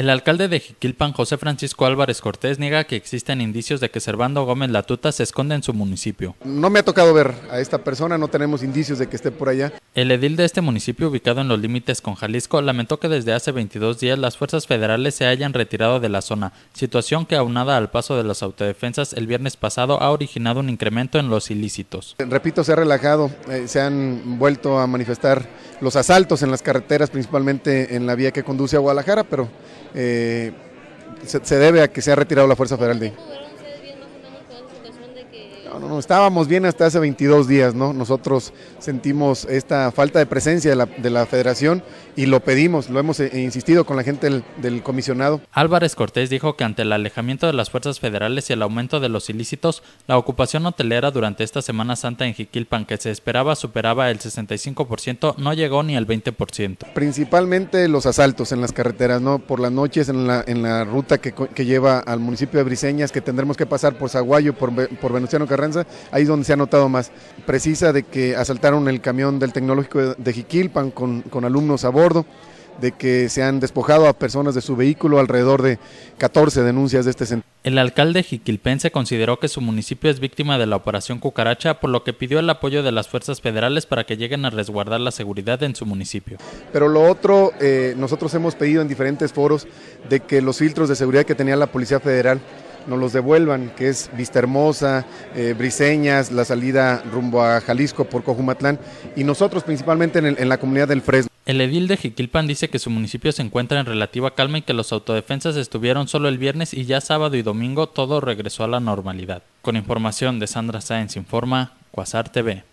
El alcalde de Jiquilpan, José Francisco Álvarez Cortés, niega que existen indicios de que Servando Gómez Latuta se esconde en su municipio. No me ha tocado ver a esta persona, no tenemos indicios de que esté por allá. El edil de este municipio, ubicado en los límites con Jalisco, lamentó que desde hace 22 días las fuerzas federales se hayan retirado de la zona, situación que aunada al paso de las autodefensas el viernes pasado ha originado un incremento en los ilícitos. Repito, se ha relajado, eh, se han vuelto a manifestar los asaltos en las carreteras, principalmente en la vía que conduce a Guadalajara, pero eh, se, debe a que se ha retirado la Fuerza Federal de no, no, estábamos bien hasta hace 22 días, ¿no? Nosotros sentimos esta falta de presencia de la, federación y lo pedimos, lo hemos eh, insistido con la gente del, comisionado. Álvarez Cortés dijo que ante el alejamiento de las fuerzas federales y el aumento de los ilícitos, la ocupación hotelera durante esta Semana Santa en Jiquilpan, que se esperaba superaba el 65%, no llegó ni al 20%. Principalmente los asaltos en las carreteras, ¿no? Por las noches en la, en la ruta que, lleva al municipio de Briseñas, que tendremos que pasar por Zaguayo, por, por Luciano Carranza, ahí es donde se ha notado más. Precisa de que asaltaron el camión del Tecnológico de Jiquilpan con, alumnos a bordo de que se han despojado a personas de su vehículo, alrededor de 14 denuncias de este centro. El alcalde Jiquilpense consideró que su municipio es víctima de la operación Cucaracha, por lo que pidió el apoyo de las fuerzas federales para que lleguen a resguardar la seguridad en su municipio. Pero lo otro, eh, nosotros hemos pedido en diferentes foros de que los filtros de seguridad que tenía la Policía Federal nos los devuelvan, que es Vista Hermosa eh, Briseñas, la salida rumbo a Jalisco por Cojumatlán y nosotros principalmente en, la comunidad del Fresno. El edil de Jiquilpan dice que su municipio se encuentra en relativa calma y que los autodefensas estuvieron solo el viernes y ya sábado y domingo todo regresó a la normalidad. Con información de Sandra Sáenz Informa, Cuasar TV.